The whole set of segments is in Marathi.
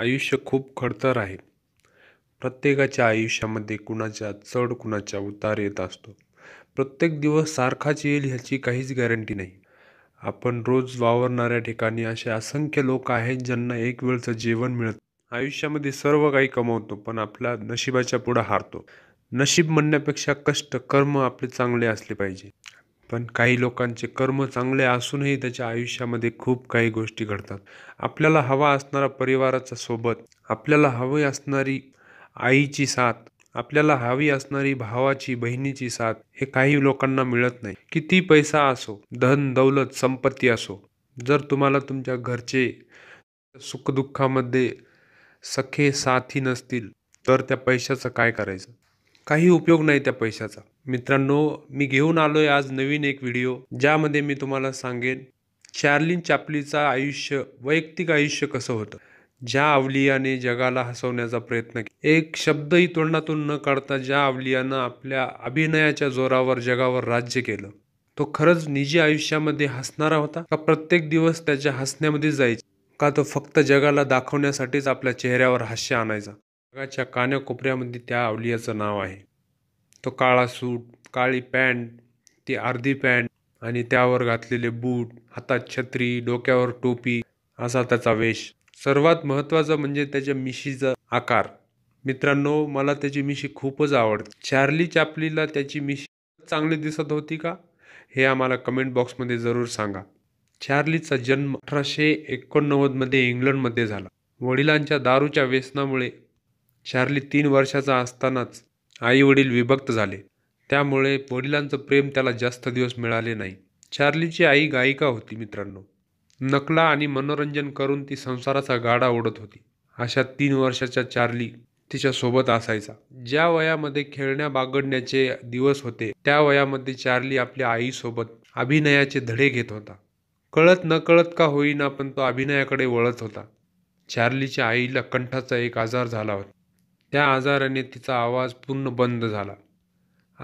आयुष्य खूप खडतर आहे प्रत्येकाच्या आयुष्यामध्ये कुणाच्या चढ कुणाच्या उतार येत असतो प्रत्येक दिवस सारखाच येईल ह्याची काहीच गॅरंटी नाही आपण रोज वावरणाऱ्या ठिकाणी असे असंख्य लोक आहेत ज्यांना एक वेळचं जेवण मिळत आयुष्यामध्ये सर्व काही कमवतो पण आपला नशिबाच्या पुढं हारतो नशीब म्हणण्यापेक्षा कष्ट कर्म आपले चांगले असले पाहिजे पण काही लोकांचे कर्म चांगले असूनही त्याच्या आयुष्यामध्ये खूप काही गोष्टी घडतात आपल्याला हवा असणारा परिवाराचा सोबत आपल्याला हवी असणारी आईची साथ आपल्याला हवी असणारी भावाची बहिणीची साथ हे काही लोकांना मिळत नाही किती पैसा असो धन दौलत संपत्ती असो जर तुम्हाला तुमच्या घरचे सुखदुःखामध्ये सखे साथी नसतील तर त्या पैशाचं काय करायचं काही उपयोग नाही त्या पैशाचा मित्रांनो मी घेऊन आलोय आज नवीन एक व्हिडिओ ज्यामध्ये मी तुम्हाला सांगेन चार्लिन चापलीचा आयुष्य वैयक्तिक आयुष्य कसं होतं ज्या अवलियाने जगाला हसवण्याचा प्रयत्न केला एक शब्दही तोंडातून न काढता ज्या अवलियानं आपल्या अभिनयाच्या जोरावर जगावर राज्य केलं तो खरंच निजी आयुष्यामध्ये हसणारा होता का प्रत्येक दिवस त्याच्या हसण्यामध्ये जायचा का तो फक्त जगाला दाखवण्यासाठीच आपल्या चेहऱ्यावर हास्य आणायचा जगाच्या कान्याकोपऱ्यामध्ये त्या अवलियाचं नाव आहे तो काळा सूट काळी पॅन्ट ती अर्धी पॅन्ट आणि त्यावर घातलेले बूट हातात छत्री डोक्यावर टोपी असा त्याचा वेश सर्वात महत्त्वाचं म्हणजे त्याच्या मिशीचा आकार मित्रांनो मला त्याची मिशी खूपच आवडते चार्ली चापलीला त्याची मिशी चांगली दिसत होती का हे आम्हाला कमेंट बॉक्समध्ये जरूर सांगा चार्लीचा जन्म अठराशे एकोणनव्वदमध्ये इंग्लंडमध्ये झाला वडिलांच्या दारूच्या व्यसनामुळे चार्ली तीन वर्षाचा असतानाच आई वडील विभक्त झाले त्यामुळे वडिलांचं प्रेम त्याला जास्त दिवस मिळाले नाही चार्लीची आई गायिका होती मित्रांनो नकला आणि मनोरंजन करून ती संसाराचा गाडा ओढत होती अशा तीन वर्षाच्या चार्ली सोबत असायचा ज्या वयामध्ये खेळण्या बागडण्याचे दिवस होते त्या वयामध्ये चार्ली आपल्या आईसोबत अभिनयाचे धडे घेत होता कळत न कळत का होईना पण तो अभिनयाकडे वळत होता चार्लीच्या आईला कंठाचा एक आजार झाला होता त्या आजाराने तिचा आवाज पूर्ण बंद झाला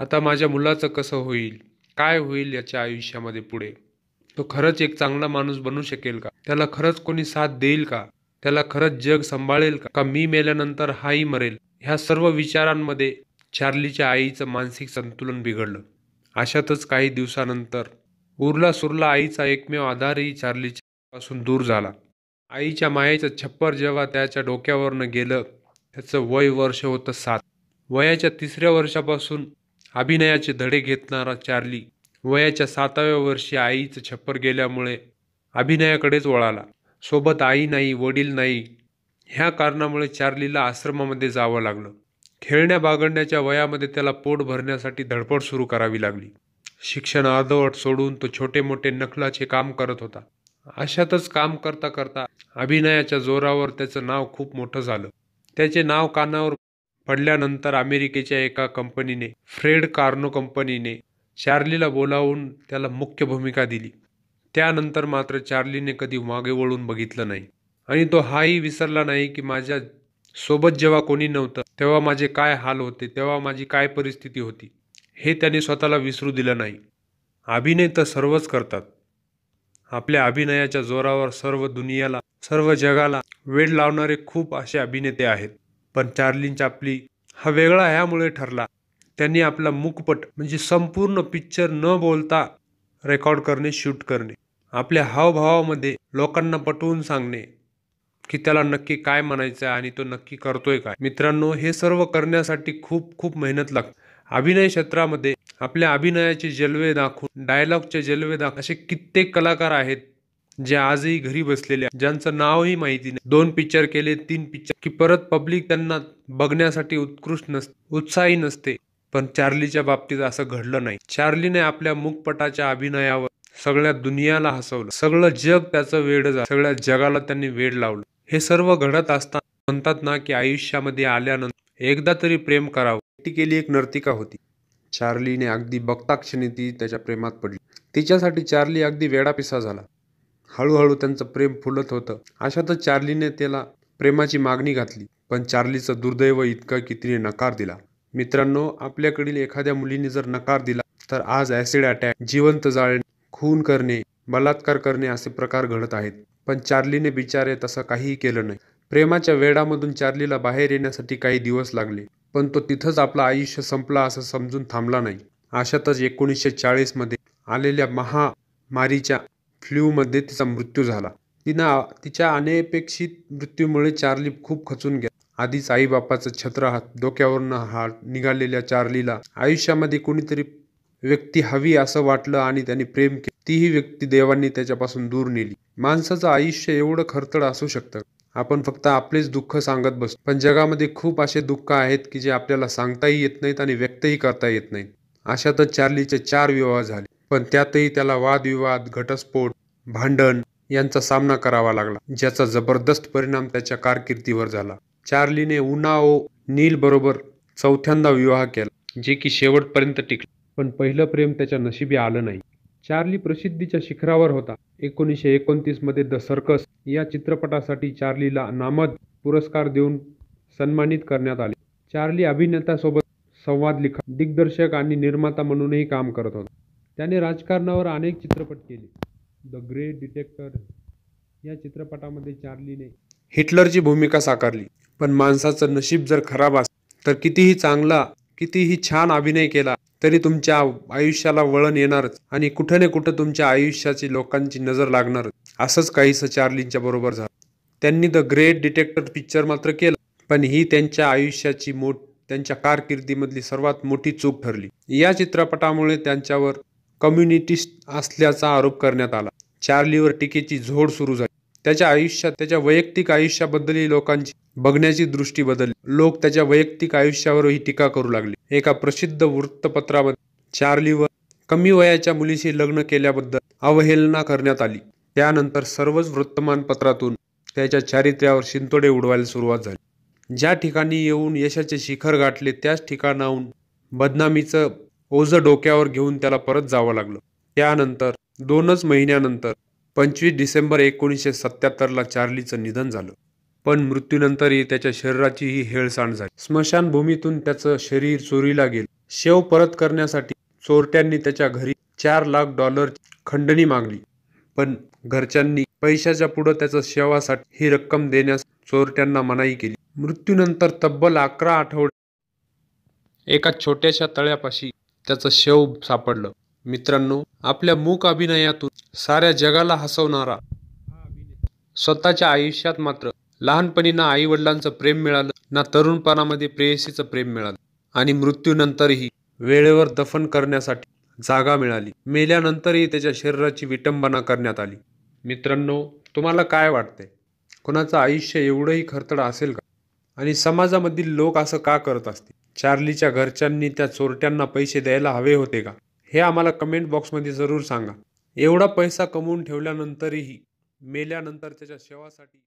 आता माझ्या मुलाचं कसं होईल काय होईल याच्या आयुष्यामध्ये पुढे तो खरंच एक चांगला माणूस बनू शकेल का त्याला खरंच कोणी साथ देईल का त्याला खरंच जग सांभाळेल का का मी मेल्यानंतर हाही मरेल ह्या सर्व विचारांमध्ये चार्लीच्या आईचं मानसिक संतुलन बिघडलं अशातच काही दिवसानंतर उरला सुरला आईचा एकमेव आधारही चार्लीच्या पासून दूर झाला आईच्या मायेचं छप्पर जेव्हा त्याच्या डोक्यावरनं गेलं याचं वय वर्ष होतं सात वयाच्या तिसऱ्या वर्षापासून अभिनयाचे धडे घेतणारा चार्ली वयाच्या सातव्या वर्षी आईचं छप्पर गेल्यामुळे अभिनयाकडेच वळाला सोबत आई नाही वडील नाही ह्या कारणामुळे चार्लीला आश्रमामध्ये जावं लागलं खेळण्या बागडण्याच्या वयामध्ये त्याला पोट भरण्यासाठी धडपड सुरू करावी लागली शिक्षण अर्धवट सोडून तो छोटे मोठे नखलाचे काम करत होता अशातच काम करता करता अभिनयाच्या जोरावर त्याचं नाव खूप मोठं झालं त्याचे नाव कानावर पडल्यानंतर अमेरिकेच्या एका कंपनीने फ्रेड कार्नो कंपनीने चार्लीला बोलावून त्याला मुख्य भूमिका दिली त्यानंतर मात्र चार्लीने कधी मागे वळून बघितलं नाही आणि तो हाही विसरला नाही की माझ्या सोबत जेव्हा कोणी नव्हतं तेव्हा माझे काय हाल होते तेव्हा माझी काय परिस्थिती होती हे त्याने स्वतःला विसरू दिलं नाही अभिनय तर सर्वच करतात आपल्या अभिनयाच्या जोरावर सर्व दुनियाला सर्व जगाला वेड लावणारे खूप असे अभिनेते आहेत पण चार्लिन चापली हा वेगळा ह्यामुळे ठरला त्यांनी आपला मुकपट म्हणजे संपूर्ण पिक्चर न बोलता रेकॉर्ड करणे शूट करणे आपल्या हावभावामध्ये लोकांना पटवून सांगणे की त्याला नक्की काय म्हणायचं आहे आणि तो नक्की करतोय काय मित्रांनो हे सर्व करण्यासाठी खूप खूप मेहनत लागते अभिनय क्षेत्रामध्ये आपल्या अभिनयाचे जलवे दाखवून डायलॉगचे जलवे दाखवून असे कित्येक कलाकार आहेत जे आजही घरी बसलेले ज्यांचं नावही माहिती नाही दोन पिक्चर केले तीन पिक्चर की परत पब्लिक त्यांना बघण्यासाठी उत्कृष्ट नसते उत्साही नसते पण चार्लीच्या बाबतीत असं घडलं नाही चार्लीने आपल्या मुखपटाच्या अभिनयावर सगळ्या दुनियाला हसवलं सगळं जग त्याचं वेड सगळ्या जगाला त्यांनी वेड लावलं हे सर्व घडत असताना म्हणतात ना की आयुष्यामध्ये आल्यानंतर एकदा तरी प्रेम करावं ती केली एक नर्तिका होती चार्लीने अगदी बक्ताक्षणी ती त्याच्या प्रेमात पडली तिच्यासाठी चार्ली अगदी पिसा झाला हळूहळू त्यांचं प्रेम फुलत होतं अशातच चार्लीने त्याला प्रेमाची मागणी घातली पण चार्लीचं दुर्दैव इतकं की तिने नकार दिला मित्रांनो आपल्याकडील एखाद्या मुलीने जर नकार दिला तर आज ऍसिड अटॅक जिवंत जाळणे खून करणे बलात्कार करणे असे प्रकार घडत आहेत पण चार्लीने बिचारे तसं काहीही केलं नाही प्रेमाच्या वेडामधून चार्लीला बाहेर येण्यासाठी काही दिवस लागले पण तो तिथंच आपलं आयुष्य संपला असं समजून थांबला नाही अशातच एकोणीसशे चाळीसमध्ये आलेल्या महामारीच्या फ्ल्यूमध्ये तिचा मृत्यू झाला तिनं तिच्या अनपेक्षित मृत्यूमुळे चार्ली खूप खचून गेला आधीच आईबापाचं छत्र हात डोक्यावरनं हात निघालेल्या चार्लीला आयुष्यामध्ये कोणीतरी व्यक्ती हवी असं वाटलं आणि त्याने प्रेम केलं तीही व्यक्ती देवांनी त्याच्यापासून दूर नेली माणसाचं आयुष्य एवढं खरतड असू शकतं आपण फक्त आपलेच दुःख सांगत बसतो पण जगामध्ये खूप असे दुःख आहेत की जे आपल्याला सांगताही येत नाहीत आणि व्यक्तही करता येत नाहीत अशातच चार्लीचे चार विवाह झाले पण त्यातही त्याला वादविवाद घटस्फोट भांडण यांचा सामना करावा लागला ज्याचा जबरदस्त परिणाम त्याच्या कारकिर्दीवर झाला चार्लीने उनाओ नील बरोबर चौथ्यांदा विवाह केला जे की शेवटपर्यंत टिकले पण पहिलं प्रेम त्याच्या नशिबी आलं नाही चार्ली प्रसिद्धीच्या शिखरावर होता एकोणीसशे मध्ये द सर्कस या चित्रपटासाठी चार्लीला नामद पुरस्कार देऊन सन्मानित करण्यात आले चार्ली अभिनेत्यासोबत संवाद लिखा दिग्दर्शक आणि निर्माता म्हणूनही काम करत होता त्याने राजकारणावर अनेक चित्रपट केले द ग्रेट डिटेक्टर या चित्रपटामध्ये चार्लीने हिटलरची भूमिका साकारली पण माणसाचं नशीब जर खराब असेल तर कितीही चांगला कितीही छान अभिनय केला तरी तुमच्या आयुष्याला वळण येणारच आणि कुठं ना कुठं तुमच्या आयुष्याची लोकांची नजर लागणार असंच काहीसं चार्लींच्या बरोबर झालं त्यांनी द ग्रेट डिटेक्टर पिक्चर मात्र केलं पण ही त्यांच्या आयुष्याची मोठ त्यांच्या कारकिर्दीमधली सर्वात मोठी चूक ठरली या चित्रपटामुळे त्यांच्यावर कम्युनिटिस्ट असल्याचा आरोप करण्यात आला चार्लीवर टीकेची झोड सुरू झाली त्याच्या आयुष्यात त्याच्या वैयक्तिक आयुष्याबद्दलही लोकांची बघण्याची दृष्टी बदलली लोक त्याच्या वैयक्तिक आयुष्यावरही टीका करू लागले एका प्रसिद्ध वृत्तपत्रामध्ये चार्लीवर कमी वयाच्या मुलीशी लग्न केल्याबद्दल अवहेलना करण्यात आली त्यानंतर सर्वच वृत्तमानपत्रातून त्याच्या चारित्र्यावर शिंतोडे उडवायला सुरुवात झाली ज्या ठिकाणी येऊन यशाचे शिखर गाठले त्याच ठिकाणाहून बदनामीचं ओझं डोक्यावर घेऊन त्याला परत जावं लागलं त्यानंतर दोनच महिन्यानंतर पंचवीस डिसेंबर एकोणीसशे सत्याहत्तरला चार्लीचं निधन झालं पण मृत्यूनंतरही त्याच्या शरीराचीही हेळसांड झाली स्मशानभूमीतून त्याचं शरीर चोरीला गेलं शेव परत करण्यासाठी चोरट्यांनी त्याच्या घरी चार लाख डॉलर खंडणी मागली पण घरच्यांनी पैशाच्या पुढं त्याचं शेवासाठी ही रक्कम देण्यास चोरट्यांना मनाई केली मृत्यूनंतर तब्बल अकरा आठवडे एका छोट्याशा तळ्यापाशी त्याचं शेव सापडलं मित्रांनो आपल्या मूक अभिनयातून साऱ्या जगाला हसवणारा स्वतःच्या आयुष्यात मात्र लहानपणी ना आई वडिलांचं प्रेम मिळालं ना तरुणपणामध्ये प्रेयसीचं प्रेम मिळालं आणि मृत्यूनंतरही वेळेवर दफन करण्यासाठी जागा मिळाली मेल्यानंतरही त्याच्या शरीराची विटंबना करण्यात आली मित्रांनो तुम्हाला काय वाटते कोणाचं आयुष्य एवढंही खरतड असेल का आणि समाजामधील लोक असं का करत असतील चार्लीच्या घरच्यांनी त्या चोरट्यांना पैसे द्यायला हवे होते का हे आम्हाला कमेंट बॉक्समध्ये जरूर सांगा एवढा पैसा कमवून ठेवल्यानंतरही मेल्यानंतर त्याच्या सेवासाठी